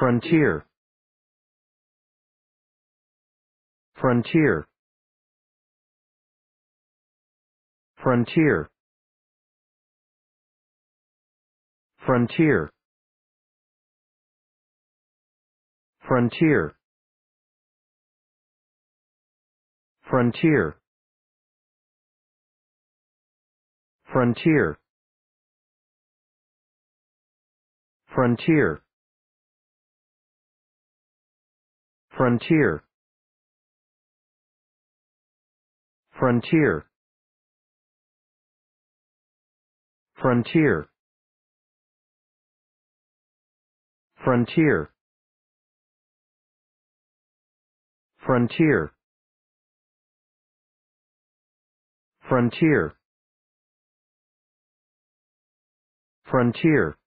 Frontier. Frontier. Frontier. Frontier. Frontier. Frontier. Frontier. Frontier. Frontier. Frontier. Frontier. Frontier. Frontier. Frontier. Frontier.